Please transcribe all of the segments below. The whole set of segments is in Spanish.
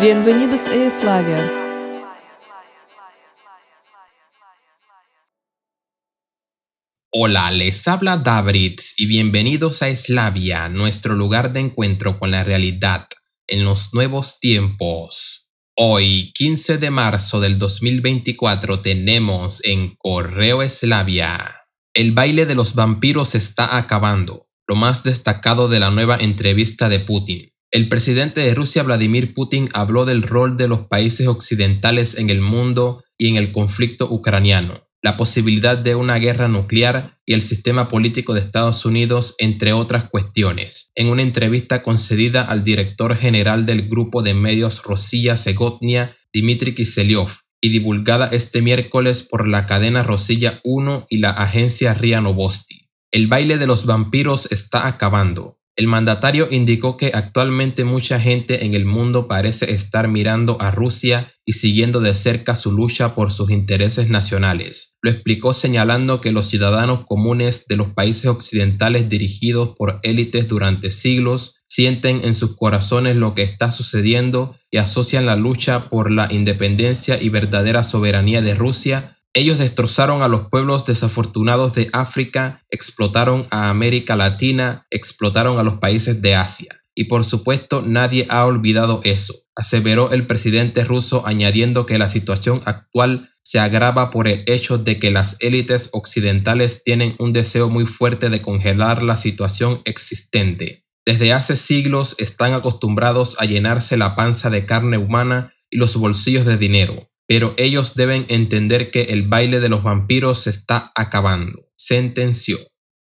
Bienvenidos a Eslavia. Hola, les habla Davritz y bienvenidos a Eslavia, nuestro lugar de encuentro con la realidad en los nuevos tiempos. Hoy, 15 de marzo del 2024, tenemos en Correo Eslavia. El baile de los vampiros está acabando, lo más destacado de la nueva entrevista de Putin. El presidente de Rusia, Vladimir Putin, habló del rol de los países occidentales en el mundo y en el conflicto ucraniano, la posibilidad de una guerra nuclear y el sistema político de Estados Unidos, entre otras cuestiones, en una entrevista concedida al director general del grupo de medios rosilla Segotnia, Dmitry Kiselyov, y divulgada este miércoles por la cadena Rosilla 1 y la agencia RIA Novosti. El baile de los vampiros está acabando. El mandatario indicó que actualmente mucha gente en el mundo parece estar mirando a Rusia y siguiendo de cerca su lucha por sus intereses nacionales. Lo explicó señalando que los ciudadanos comunes de los países occidentales dirigidos por élites durante siglos sienten en sus corazones lo que está sucediendo y asocian la lucha por la independencia y verdadera soberanía de Rusia ellos destrozaron a los pueblos desafortunados de África, explotaron a América Latina, explotaron a los países de Asia. Y por supuesto nadie ha olvidado eso, aseveró el presidente ruso añadiendo que la situación actual se agrava por el hecho de que las élites occidentales tienen un deseo muy fuerte de congelar la situación existente. Desde hace siglos están acostumbrados a llenarse la panza de carne humana y los bolsillos de dinero pero ellos deben entender que el baile de los vampiros se está acabando, sentenció.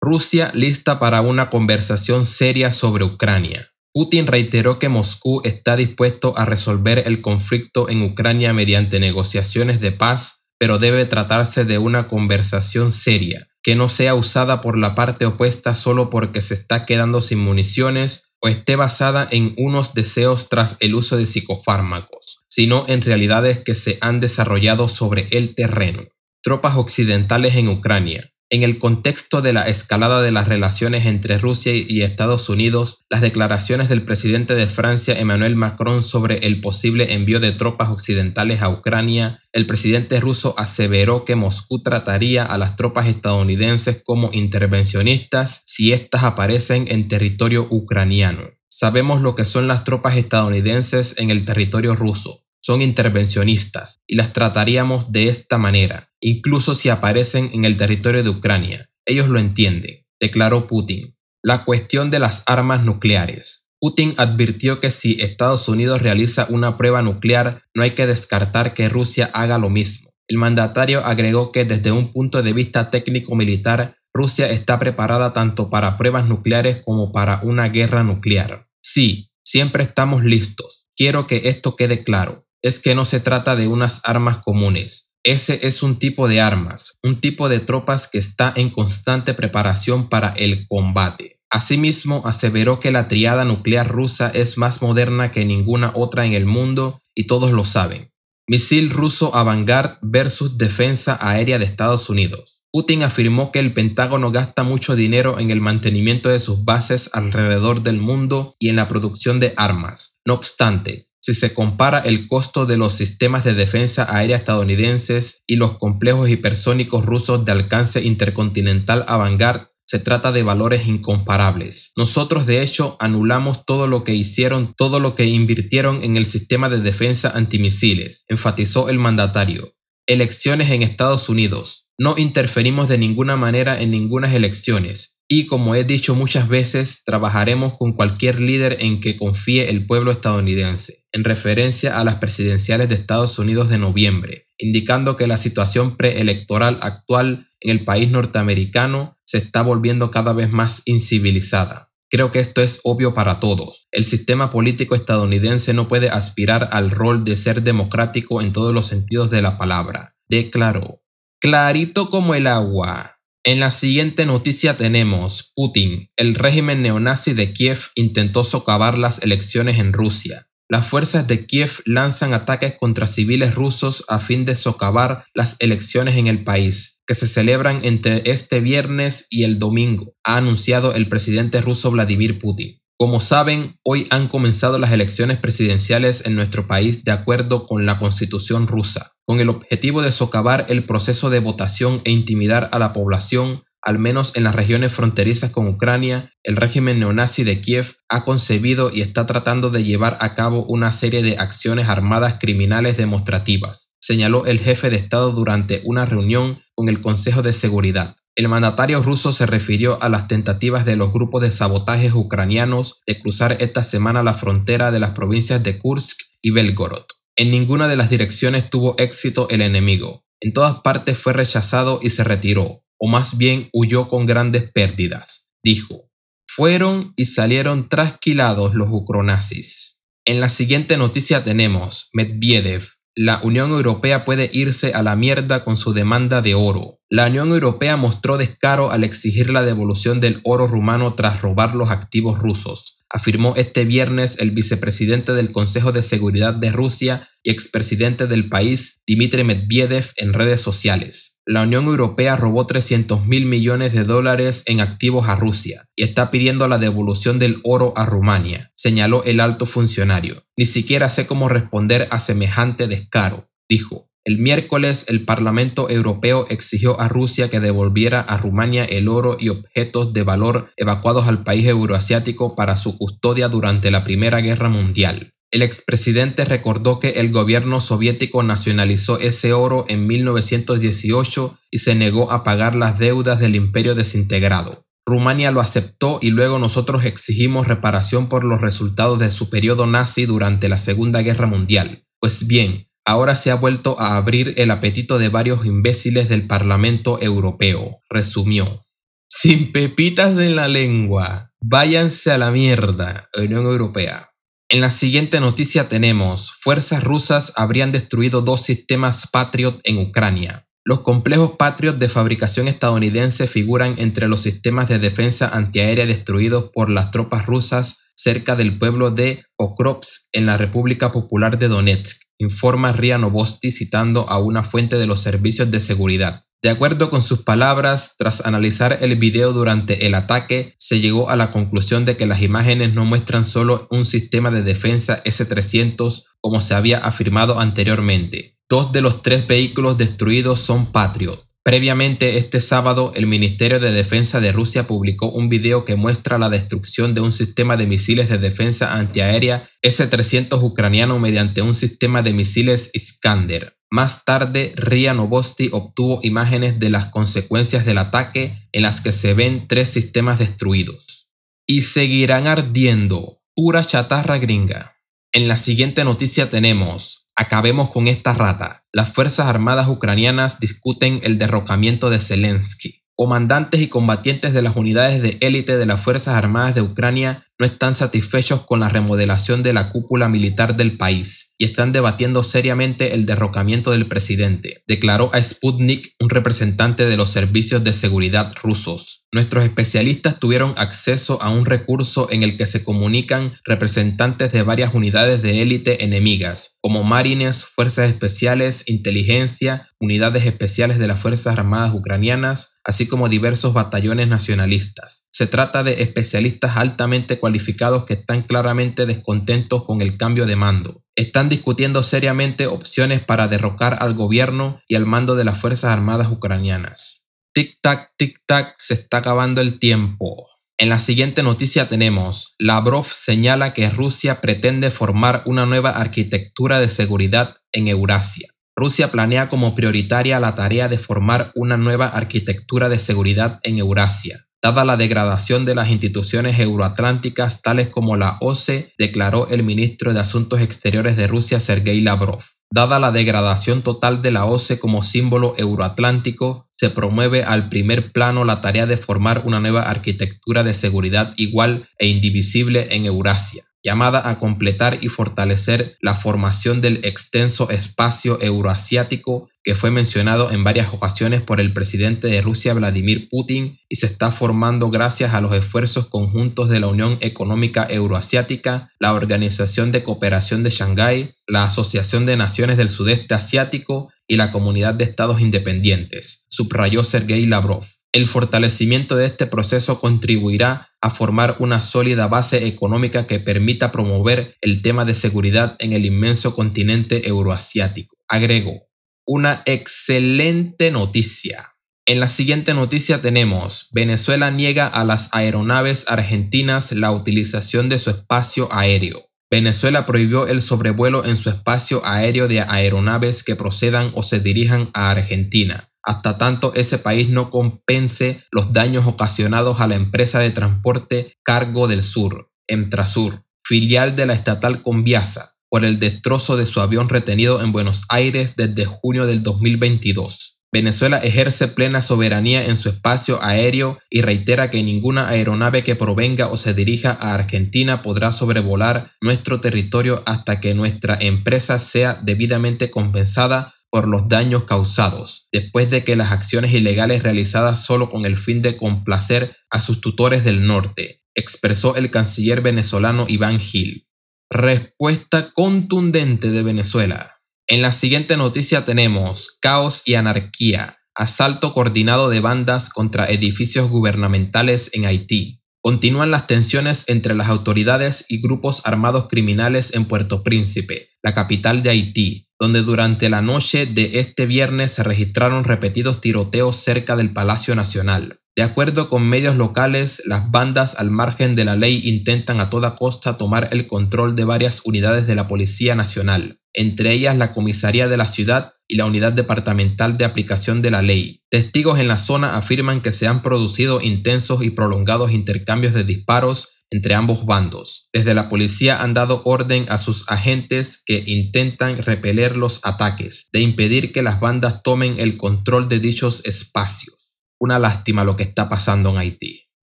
Rusia lista para una conversación seria sobre Ucrania. Putin reiteró que Moscú está dispuesto a resolver el conflicto en Ucrania mediante negociaciones de paz, pero debe tratarse de una conversación seria, que no sea usada por la parte opuesta solo porque se está quedando sin municiones o esté basada en unos deseos tras el uso de psicofármacos, sino en realidades que se han desarrollado sobre el terreno. Tropas occidentales en Ucrania. En el contexto de la escalada de las relaciones entre Rusia y Estados Unidos, las declaraciones del presidente de Francia Emmanuel Macron sobre el posible envío de tropas occidentales a Ucrania, el presidente ruso aseveró que Moscú trataría a las tropas estadounidenses como intervencionistas si éstas aparecen en territorio ucraniano. Sabemos lo que son las tropas estadounidenses en el territorio ruso son intervencionistas y las trataríamos de esta manera, incluso si aparecen en el territorio de Ucrania. Ellos lo entienden, declaró Putin. La cuestión de las armas nucleares. Putin advirtió que si Estados Unidos realiza una prueba nuclear, no hay que descartar que Rusia haga lo mismo. El mandatario agregó que desde un punto de vista técnico-militar, Rusia está preparada tanto para pruebas nucleares como para una guerra nuclear. Sí, siempre estamos listos. Quiero que esto quede claro es que no se trata de unas armas comunes. Ese es un tipo de armas, un tipo de tropas que está en constante preparación para el combate. Asimismo, aseveró que la triada nuclear rusa es más moderna que ninguna otra en el mundo y todos lo saben. Misil ruso Avangard versus defensa aérea de Estados Unidos. Putin afirmó que el Pentágono gasta mucho dinero en el mantenimiento de sus bases alrededor del mundo y en la producción de armas. No obstante, si se compara el costo de los sistemas de defensa aérea estadounidenses y los complejos hipersónicos rusos de alcance intercontinental Avangard, se trata de valores incomparables. Nosotros de hecho anulamos todo lo que hicieron, todo lo que invirtieron en el sistema de defensa antimisiles, enfatizó el mandatario. Elecciones en Estados Unidos. No interferimos de ninguna manera en ninguna elecciones. Y como he dicho muchas veces, trabajaremos con cualquier líder en que confíe el pueblo estadounidense en referencia a las presidenciales de Estados Unidos de noviembre, indicando que la situación preelectoral actual en el país norteamericano se está volviendo cada vez más incivilizada. Creo que esto es obvio para todos. El sistema político estadounidense no puede aspirar al rol de ser democrático en todos los sentidos de la palabra, declaró. Clarito como el agua. En la siguiente noticia tenemos Putin. El régimen neonazi de Kiev intentó socavar las elecciones en Rusia. Las fuerzas de Kiev lanzan ataques contra civiles rusos a fin de socavar las elecciones en el país, que se celebran entre este viernes y el domingo, ha anunciado el presidente ruso Vladimir Putin. Como saben, hoy han comenzado las elecciones presidenciales en nuestro país de acuerdo con la constitución rusa, con el objetivo de socavar el proceso de votación e intimidar a la población al menos en las regiones fronterizas con Ucrania, el régimen neonazi de Kiev ha concebido y está tratando de llevar a cabo una serie de acciones armadas criminales demostrativas, señaló el jefe de Estado durante una reunión con el Consejo de Seguridad. El mandatario ruso se refirió a las tentativas de los grupos de sabotajes ucranianos de cruzar esta semana la frontera de las provincias de Kursk y Belgorod. En ninguna de las direcciones tuvo éxito el enemigo. En todas partes fue rechazado y se retiró, o más bien huyó con grandes pérdidas. Dijo, fueron y salieron trasquilados los ucronazis. En la siguiente noticia tenemos Medvedev. La Unión Europea puede irse a la mierda con su demanda de oro. La Unión Europea mostró descaro al exigir la devolución del oro rumano tras robar los activos rusos, afirmó este viernes el vicepresidente del Consejo de Seguridad de Rusia y expresidente del país, Dmitry Medvedev, en redes sociales. La Unión Europea robó 300 mil millones de dólares en activos a Rusia y está pidiendo la devolución del oro a Rumania, señaló el alto funcionario. Ni siquiera sé cómo responder a semejante descaro, dijo. El miércoles el Parlamento Europeo exigió a Rusia que devolviera a Rumania el oro y objetos de valor evacuados al país euroasiático para su custodia durante la Primera Guerra Mundial. El expresidente recordó que el gobierno soviético nacionalizó ese oro en 1918 y se negó a pagar las deudas del imperio desintegrado. Rumania lo aceptó y luego nosotros exigimos reparación por los resultados de su periodo nazi durante la Segunda Guerra Mundial. Pues bien, ahora se ha vuelto a abrir el apetito de varios imbéciles del Parlamento Europeo, resumió. Sin pepitas en la lengua, váyanse a la mierda, Unión Europea. En la siguiente noticia tenemos, fuerzas rusas habrían destruido dos sistemas Patriot en Ucrania. Los complejos Patriot de fabricación estadounidense figuran entre los sistemas de defensa antiaérea destruidos por las tropas rusas cerca del pueblo de Okropsk en la República Popular de Donetsk, informa Ria Novosti citando a una fuente de los servicios de seguridad. De acuerdo con sus palabras, tras analizar el video durante el ataque, se llegó a la conclusión de que las imágenes no muestran solo un sistema de defensa S-300 como se había afirmado anteriormente. Dos de los tres vehículos destruidos son Patriot. Previamente este sábado, el Ministerio de Defensa de Rusia publicó un video que muestra la destrucción de un sistema de misiles de defensa antiaérea S-300 ucraniano mediante un sistema de misiles Iskander. Más tarde, RIA Novosti obtuvo imágenes de las consecuencias del ataque en las que se ven tres sistemas destruidos. Y seguirán ardiendo, pura chatarra gringa. En la siguiente noticia tenemos, acabemos con esta rata. Las Fuerzas Armadas ucranianas discuten el derrocamiento de Zelensky. Comandantes y combatientes de las unidades de élite de las Fuerzas Armadas de Ucrania no están satisfechos con la remodelación de la cúpula militar del país y están debatiendo seriamente el derrocamiento del presidente, declaró a Sputnik un representante de los servicios de seguridad rusos. Nuestros especialistas tuvieron acceso a un recurso en el que se comunican representantes de varias unidades de élite enemigas, como marines, fuerzas especiales, inteligencia, unidades especiales de las Fuerzas Armadas Ucranianas, así como diversos batallones nacionalistas. Se trata de especialistas altamente cualificados que están claramente descontentos con el cambio de mando. Están discutiendo seriamente opciones para derrocar al gobierno y al mando de las Fuerzas Armadas ucranianas. Tic-tac, tic-tac, se está acabando el tiempo. En la siguiente noticia tenemos, Lavrov señala que Rusia pretende formar una nueva arquitectura de seguridad en Eurasia. Rusia planea como prioritaria la tarea de formar una nueva arquitectura de seguridad en Eurasia dada la degradación de las instituciones euroatlánticas tales como la OCE, declaró el ministro de Asuntos Exteriores de Rusia Sergei Lavrov. Dada la degradación total de la OCE como símbolo euroatlántico, se promueve al primer plano la tarea de formar una nueva arquitectura de seguridad igual e indivisible en Eurasia llamada a completar y fortalecer la formación del extenso espacio euroasiático que fue mencionado en varias ocasiones por el presidente de Rusia, Vladimir Putin, y se está formando gracias a los esfuerzos conjuntos de la Unión Económica Euroasiática, la Organización de Cooperación de Shanghái, la Asociación de Naciones del Sudeste Asiático y la Comunidad de Estados Independientes, subrayó Sergei Lavrov. El fortalecimiento de este proceso contribuirá a formar una sólida base económica que permita promover el tema de seguridad en el inmenso continente euroasiático. Agrego, una excelente noticia. En la siguiente noticia tenemos, Venezuela niega a las aeronaves argentinas la utilización de su espacio aéreo. Venezuela prohibió el sobrevuelo en su espacio aéreo de aeronaves que procedan o se dirijan a Argentina hasta tanto ese país no compense los daños ocasionados a la empresa de transporte Cargo del Sur, Emtrasur, filial de la estatal Conviasa, por el destrozo de su avión retenido en Buenos Aires desde junio del 2022. Venezuela ejerce plena soberanía en su espacio aéreo y reitera que ninguna aeronave que provenga o se dirija a Argentina podrá sobrevolar nuestro territorio hasta que nuestra empresa sea debidamente compensada por los daños causados, después de que las acciones ilegales realizadas solo con el fin de complacer a sus tutores del norte, expresó el canciller venezolano Iván Gil. Respuesta contundente de Venezuela. En la siguiente noticia tenemos caos y anarquía, asalto coordinado de bandas contra edificios gubernamentales en Haití. Continúan las tensiones entre las autoridades y grupos armados criminales en Puerto Príncipe, la capital de Haití, donde durante la noche de este viernes se registraron repetidos tiroteos cerca del Palacio Nacional. De acuerdo con medios locales, las bandas al margen de la ley intentan a toda costa tomar el control de varias unidades de la Policía Nacional, entre ellas la comisaría de la ciudad y la unidad departamental de aplicación de la ley. Testigos en la zona afirman que se han producido intensos y prolongados intercambios de disparos entre ambos bandos. Desde la policía han dado orden a sus agentes que intentan repeler los ataques, de impedir que las bandas tomen el control de dichos espacios. Una lástima lo que está pasando en Haití.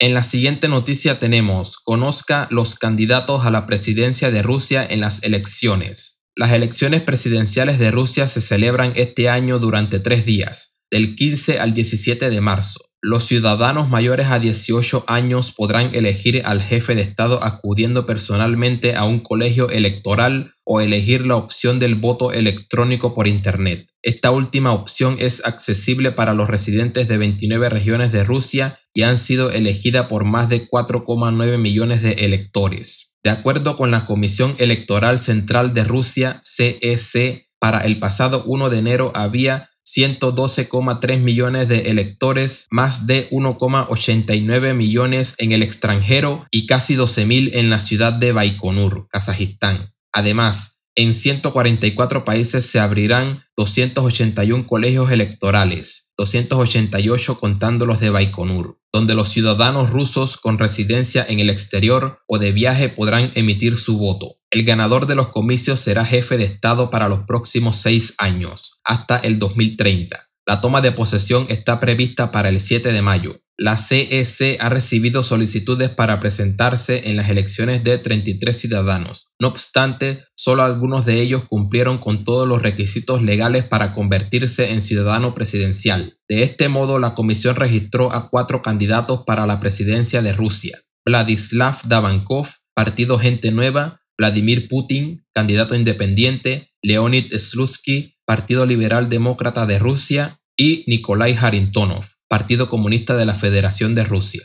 En la siguiente noticia tenemos, conozca los candidatos a la presidencia de Rusia en las elecciones. Las elecciones presidenciales de Rusia se celebran este año durante tres días, del 15 al 17 de marzo. Los ciudadanos mayores a 18 años podrán elegir al jefe de Estado acudiendo personalmente a un colegio electoral o elegir la opción del voto electrónico por Internet. Esta última opción es accesible para los residentes de 29 regiones de Rusia y han sido elegida por más de 4,9 millones de electores. De acuerdo con la Comisión Electoral Central de Rusia, CEC, e para el pasado 1 de enero había 112,3 millones de electores, más de 1,89 millones en el extranjero y casi 12.000 en la ciudad de Baikonur, Kazajistán. Además, en 144 países se abrirán 281 colegios electorales, 288 contando los de Baikonur donde los ciudadanos rusos con residencia en el exterior o de viaje podrán emitir su voto. El ganador de los comicios será jefe de Estado para los próximos seis años, hasta el 2030. La toma de posesión está prevista para el 7 de mayo. La CEC e ha recibido solicitudes para presentarse en las elecciones de 33 ciudadanos. No obstante, solo algunos de ellos cumplieron con todos los requisitos legales para convertirse en ciudadano presidencial. De este modo, la comisión registró a cuatro candidatos para la presidencia de Rusia. Vladislav Davankov, Partido Gente Nueva, Vladimir Putin, candidato independiente, Leonid Slutsky, Partido Liberal Demócrata de Rusia, y Nikolai Harintonov, Partido Comunista de la Federación de Rusia.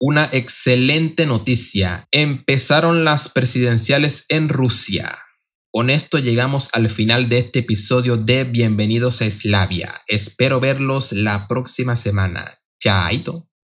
Una excelente noticia. Empezaron las presidenciales en Rusia. Con esto llegamos al final de este episodio de Bienvenidos a Eslavia. Espero verlos la próxima semana. Chaito.